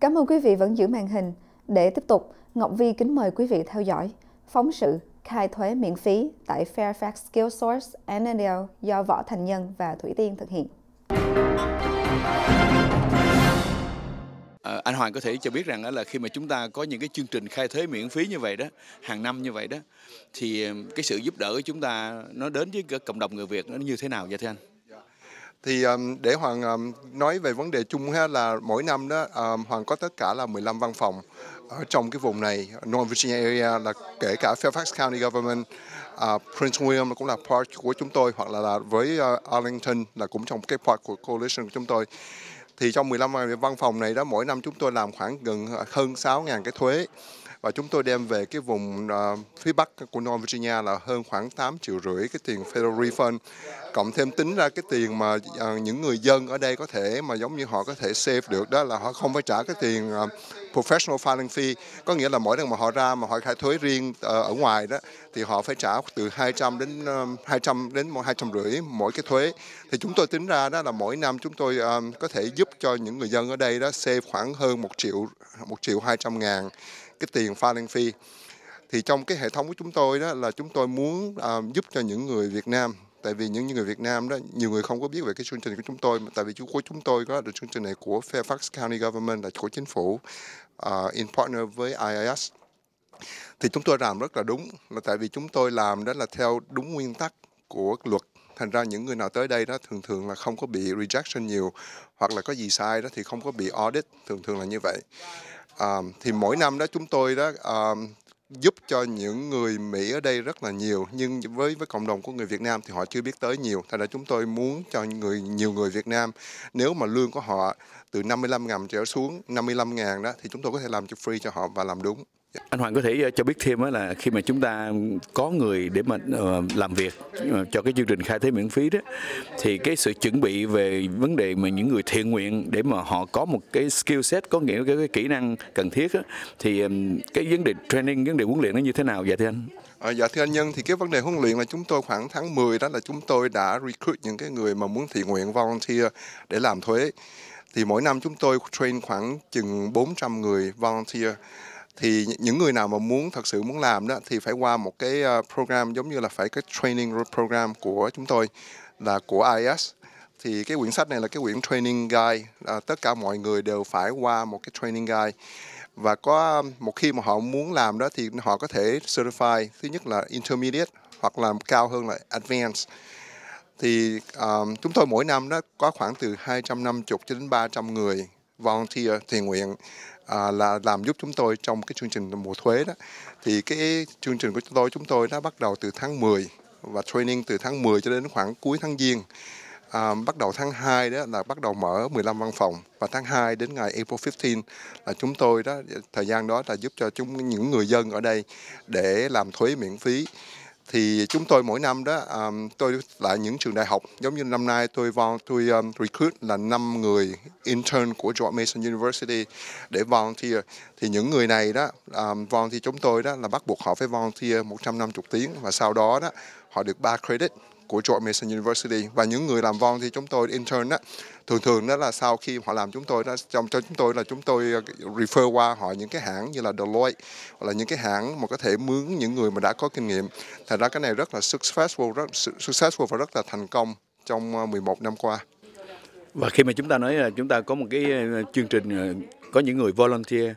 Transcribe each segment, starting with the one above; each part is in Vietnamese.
Cảm ơn quý vị vẫn giữ màn hình. Để tiếp tục, Ngọc Vi kính mời quý vị theo dõi phóng sự khai thuế miễn phí tại Fairfax Skill Source NNL do Võ Thành Nhân và Thủy Tiên thực hiện. À, anh Hoàng có thể cho biết rằng là khi mà chúng ta có những cái chương trình khai thuế miễn phí như vậy đó, hàng năm như vậy đó, thì cái sự giúp đỡ của chúng ta nó đến với cộng đồng người Việt nó như thế nào vậy thưa anh? Thì để Hoàng nói về vấn đề chung ha là mỗi năm đó Hoàng có tất cả là 15 văn phòng ở trong cái vùng này, North Virginia area là kể cả Fairfax County Government, uh, Prince William cũng là part của chúng tôi hoặc là, là với uh, Arlington là cũng trong cái part của coalition của chúng tôi. Thì trong 15 văn phòng này đó mỗi năm chúng tôi làm khoảng gần hơn 6.000 cái thuế và chúng tôi đem về cái vùng uh, phía bắc của North Virginia là hơn khoảng 8 triệu rưỡi cái tiền federal refund cộng thêm tính ra cái tiền mà uh, những người dân ở đây có thể mà giống như họ có thể save được đó là họ không phải trả cái tiền uh, professional filing fee có nghĩa là mỗi lần mà họ ra mà họ khai thuế riêng uh, ở ngoài đó thì họ phải trả từ 200 đến uh, ờ, 200 đến 200 rưỡi mỗi cái thuế thì chúng tôi tính ra đó là mỗi năm chúng tôi um, có thể giúp cho những người dân ở đây đó save khoảng hơn một triệu một triệu hai trăm ngàn cái tiền filing fee thì trong cái hệ thống của chúng tôi đó là chúng tôi muốn uh, giúp cho những người Việt Nam tại vì những người Việt Nam đó nhiều người không có biết về cái chương trình của chúng tôi tại vì chú của chúng tôi có được chương trình này của Fairfax County Government là của chính phủ uh, in partner với IIS thì chúng tôi làm rất là đúng là tại vì chúng tôi làm đó là theo đúng nguyên tắc của luật thành ra những người nào tới đây đó thường thường là không có bị rejection nhiều hoặc là có gì sai đó thì không có bị audit thường thường là như vậy À, thì mỗi năm đó chúng tôi đó à, giúp cho những người Mỹ ở đây rất là nhiều nhưng với với cộng đồng của người Việt Nam thì họ chưa biết tới nhiều thành ra chúng tôi muốn cho người nhiều người Việt Nam nếu mà lương của họ từ 55 ngàn trở xuống 55 ngàn đó thì chúng tôi có thể làm cho free cho họ và làm đúng anh Hoàng có thể ờ, cho biết thêm là khi mà chúng ta có người để mà ờ, làm việc ờ, cho cái chương trình khai thế miễn phí đó thì cái sự chuẩn bị về vấn đề mà những người thiện nguyện để mà họ có một cái skill set có nghĩa cái, cái kỹ năng cần thiết đó, thì cái vấn đề training vấn đề huấn luyện nó như thế nào vậy thưa anh? À, dạ thưa anh Nhân thì cái vấn đề huấn luyện là chúng tôi khoảng tháng 10 đó là chúng tôi đã recruit những cái người mà muốn thiện nguyện volunteer để làm thuế thì mỗi năm chúng tôi train khoảng chừng 400 người volunteer thì những người nào mà muốn thật sự muốn làm đó thì phải qua một cái ờ, program giống như là phải cái training program của chúng tôi là của IS thì cái quyển sách này là cái quyển training guide à, tất cả mọi người đều phải qua một cái training guide và có một khi mà họ muốn làm đó thì họ có thể certify thứ nhất là intermediate hoặc là cao hơn là advanced thì um, chúng tôi mỗi năm đó có khoảng từ 250 cho đến 300 người volunteer thiện nguyện à, là làm giúp chúng tôi trong cái chương trình mùa thuế đó thì cái chương trình của chúng tôi chúng tôi đã bắt đầu từ tháng 10 và training từ tháng 10 cho đến khoảng cuối tháng giêng à, bắt đầu tháng 2 đó là bắt đầu mở 15 văn phòng và tháng 2 đến ngày April 15 là chúng tôi đó thời gian đó là giúp cho chúng những người dân ở đây để làm thuế miễn phí thì chúng tôi mỗi năm đó um, tôi lại những trường đại học giống như năm nay tôi vào tôi um, recruit là năm người intern của George Mason University để volunteer thì những người này đó um, volunteer chúng tôi đó là bắt buộc họ phải volunteer 150 tiếng và sau đó đó họ được 3 credit của George Mason University và những người làm von thì chúng tôi intern á, thường thường đó là sau khi họ làm chúng tôi đó trong cho chúng tôi là chúng tôi ờ, refer qua họ những cái hãng như là Deloitte hoặc là những cái hãng mà có thể mướn những người mà đã có kinh nghiệm thật ra cái này rất là successful rất successful và rất là thành công trong 11 ờ, năm qua và khi mà chúng ta nói là chúng ta có một cái ờ, chương trình có những người volunteer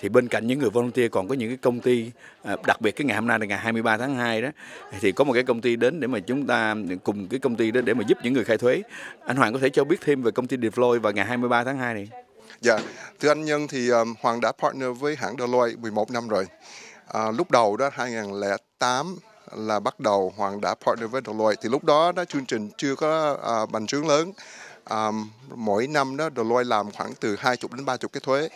thì bên cạnh những người volunteer còn có những cái công ty à, đặc biệt cái ngày hôm nay là ngày 23 tháng 2 đó thì có một cái công ty đến để mà chúng ta cùng cái công ty đó để mà giúp những người khai thuế. Anh Hoàng có thể cho biết thêm về công ty Deploy vào ngày 23 tháng 2 này. Dạ, thưa anh Nhân thì um, Hoàng đã partner với hãng Deloitte 11 năm rồi. À, lúc đầu đó 2008 là bắt đầu Hoàng đã partner với Deloitte thì lúc đó đó chương trình chưa có à, bành trướng lớn um, mỗi năm đó Deloitte làm khoảng từ 20 đến 30 cái thuế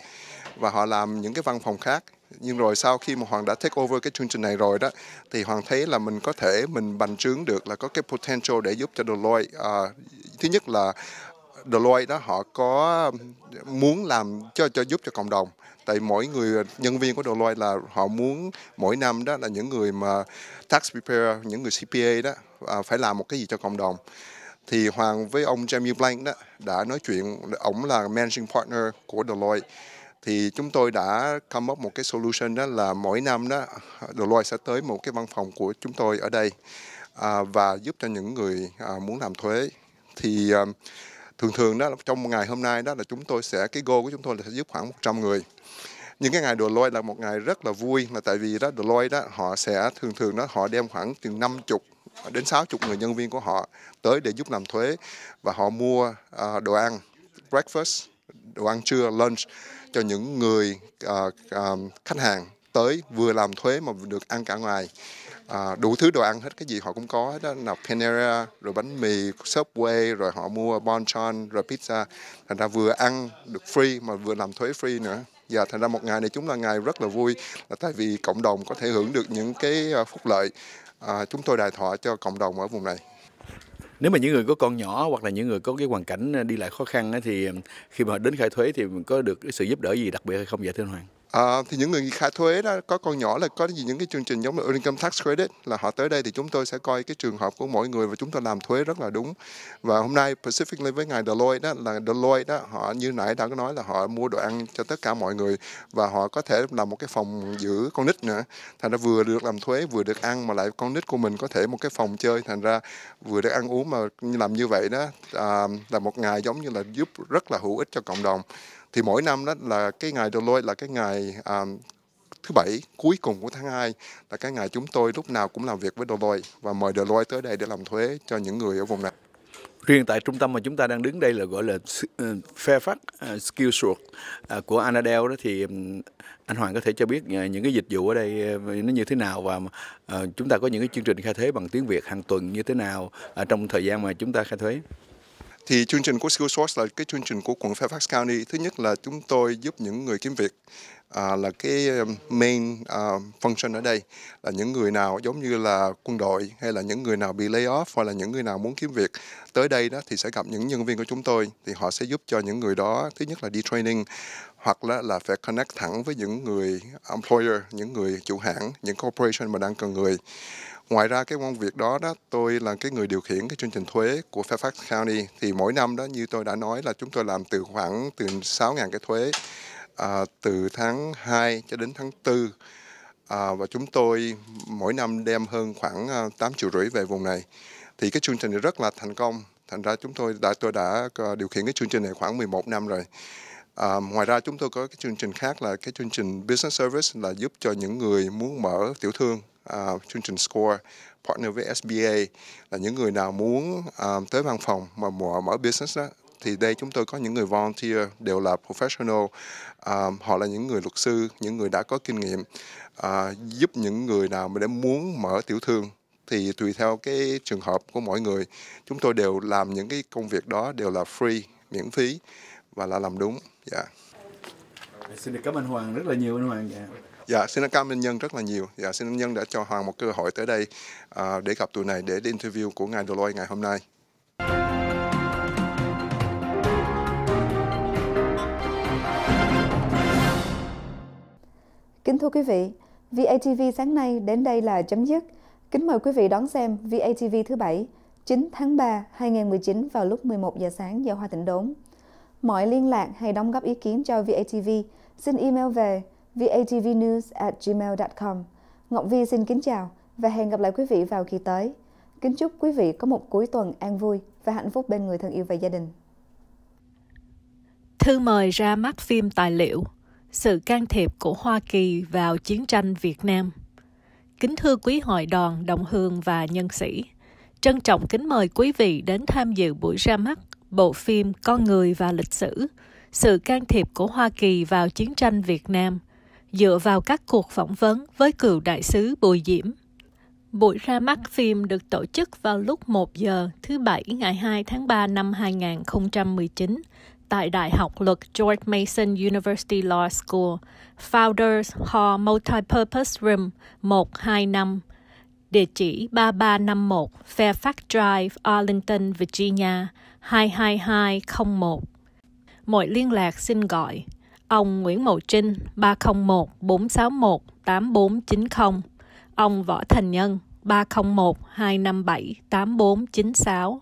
và họ làm những cái văn phòng khác nhưng rồi sau khi mà hoàng đã take over cái chương trình này rồi đó thì hoàng thấy là mình có thể mình bành trướng được là có cái potential để giúp cho Deloitte uh, thứ nhất là Deloitte đó họ có muốn làm cho cho giúp cho cộng đồng tại mỗi người nhân viên của Deloitte là họ muốn mỗi năm đó là những người mà tax preparer những người CPA đó ờ, phải làm một cái gì cho cộng đồng thì Hoàng với ông Jamie Blank đó đã nói chuyện, ông là managing partner của Deloitte thì chúng tôi đã come up một cái solution đó là mỗi năm đó Deloitte sẽ tới một cái văn phòng của chúng tôi ở đây à, và giúp cho những người à, muốn làm thuế thì à, thường thường đó trong ngày hôm nay đó là chúng tôi sẽ cái goal của chúng tôi là sẽ giúp khoảng 100 người nhưng cái ngày Deloitte là một ngày rất là vui mà tại vì đó Deloitte đó họ sẽ thường thường đó họ đem khoảng từ 50 đến 60 người nhân viên của họ tới để giúp làm thuế và họ mua à, đồ ăn breakfast, đồ ăn trưa, lunch cho những người à, à, khách hàng tới vừa làm thuế mà được ăn cả ngoài à, đủ thứ đồ ăn hết cái gì họ cũng có hết đó là Panera rồi bánh mì Subway rồi họ mua bonchon rồi pizza thành ra vừa ăn được free mà vừa làm thuế free nữa và thành ra một ngày này chúng là ngày rất là vui là tại vì cộng đồng có thể hưởng được những cái phúc lợi à, chúng tôi đài thọ cho cộng đồng ở vùng này nếu mà những người có con nhỏ hoặc là những người có cái hoàn cảnh đi lại khó khăn thì khi mà đến khai thuế thì có được sự giúp đỡ gì đặc biệt hay không vậy dạ, thưa Hoàng? À, thì những người khai thuế đó có con nhỏ là có gì những cái chương trình giống là income tax credit là họ tới đây thì chúng tôi sẽ coi cái trường hợp của mỗi người và chúng tôi làm thuế rất là đúng và hôm nay specifically với ngài Deloitte đó là Deloitte đó họ như nãy đã nói là họ mua đồ ăn cho tất cả mọi người và họ có thể làm một cái phòng giữ con nít nữa thành ra vừa được làm thuế vừa được ăn mà lại con nít của mình có thể một cái phòng chơi thành ra vừa được ăn uống mà làm như vậy đó à, là một ngày giống như là giúp rất là hữu ích cho cộng đồng thì mỗi năm đó là cái ngày Deloitte là cái ngày um, thứ bảy cuối cùng của tháng 2 là cái ngày chúng tôi lúc nào cũng làm việc với Deloitte và mời Deloitte tới đây để làm thuế cho những người ở vùng này. Riêng tại trung tâm mà chúng ta đang đứng đây là gọi là ờ, Fairfax ờ, Skill Resort à, của Anadel đó thì anh Hoàng có thể cho biết ờ, những cái dịch vụ ở đây nó như thế nào và chúng ta có những cái chương trình khai thuế bằng tiếng Việt hàng tuần như thế nào trong thời gian mà chúng ta khai thuế. Thì chương trình của Skillsource là cái chương trình của quận Fairfax County. Thứ nhất là chúng tôi giúp những người kiếm việc à, là cái um, main à, function ở đây là những người nào giống như là quân đội hay là những người nào bị lay off hoặc là những người nào muốn kiếm việc tới đây đó thì sẽ gặp những nhân viên của chúng tôi thì họ sẽ giúp cho những người đó thứ nhất là đi training hoặc là là phải connect thẳng với những người employer những người chủ hãng những corporation mà đang cần người ngoài ra cái công việc đó đó tôi là cái người điều khiển cái chương trình thuế của Fairfax County thì mỗi năm đó như tôi đã nói là chúng tôi làm từ khoảng từ 6.000 cái thuế à, từ tháng 2 cho đến tháng 4 à, và chúng tôi mỗi năm đem hơn khoảng 8 à, triệu rưỡi về vùng này thì cái chương trình này rất là thành công thành ra chúng tôi đã tôi đã à, điều khiển cái chương trình này khoảng 11 năm rồi À, ngoài ra chúng tôi có cái chương trình khác là cái chương trình Business Service là giúp cho những người muốn mở tiểu thương à, chương trình Score partner với SBA là những người nào muốn à, tới văn phòng mà mở, mở business đó thì đây chúng tôi có những người volunteer đều là professional um, họ là những người luật sư những người đã có kinh nghiệm uh, giúp những người nào mà đã muốn mở tiểu thương thì tùy theo cái trường hợp của mỗi người chúng tôi đều làm những cái công việc đó đều là free miễn phí và là làm đúng dạ yeah. xin được cảm ơn Hoàng rất là nhiều anh Hoàng dạ Dạ, xin cảm ơn nhân rất là nhiều. Dạ, xin nhân đã cho Hoàng một cơ hội tới đây uh, để gặp tụi này để interview của ngài Deloitte ngày hôm nay. Kính thưa quý vị, VATV sáng nay đến đây là chấm dứt. Kính mời quý vị đón xem VATV thứ Bảy, 9 tháng 3, 2019 vào lúc 11 giờ sáng giờ Hoa Tịnh Đốn. Mọi liên lạc hay đóng góp ý kiến cho VATV, xin email về vatvnews@gmail.com. Ngọc Vi xin kính chào và hẹn gặp lại quý vị vào kỳ tới. Kính chúc quý vị có một cuối tuần an vui và hạnh phúc bên người thân yêu và gia đình. Thư mời ra mắt phim tài liệu sự can thiệp của Hoa Kỳ vào chiến tranh Việt Nam. Kính thưa quý hội đoàn, đồng hương và nhân sĩ, trân trọng kính mời quý vị đến tham dự buổi ra mắt bộ phim Con người và lịch sử, sự can thiệp của Hoa Kỳ vào chiến tranh Việt Nam, dựa vào các cuộc phỏng vấn với cựu đại sứ Bùi Diễm. Buổi ra mắt phim được tổ chức vào lúc 1 giờ thứ Bảy ngày 2 tháng 3 năm 2019 tại Đại học Luật George Mason University Law School, Founders Hall Multipurpose Room 125, địa chỉ 3351 Fairfax Drive, Arlington, Virginia 22201. Mọi liên lạc xin gọi ông Nguyễn Mậu Trinh 301 461 8490, ông Võ Thành Nhân 301 257 8496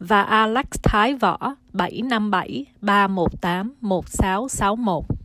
và Alex Thái Võ 757 318 1661.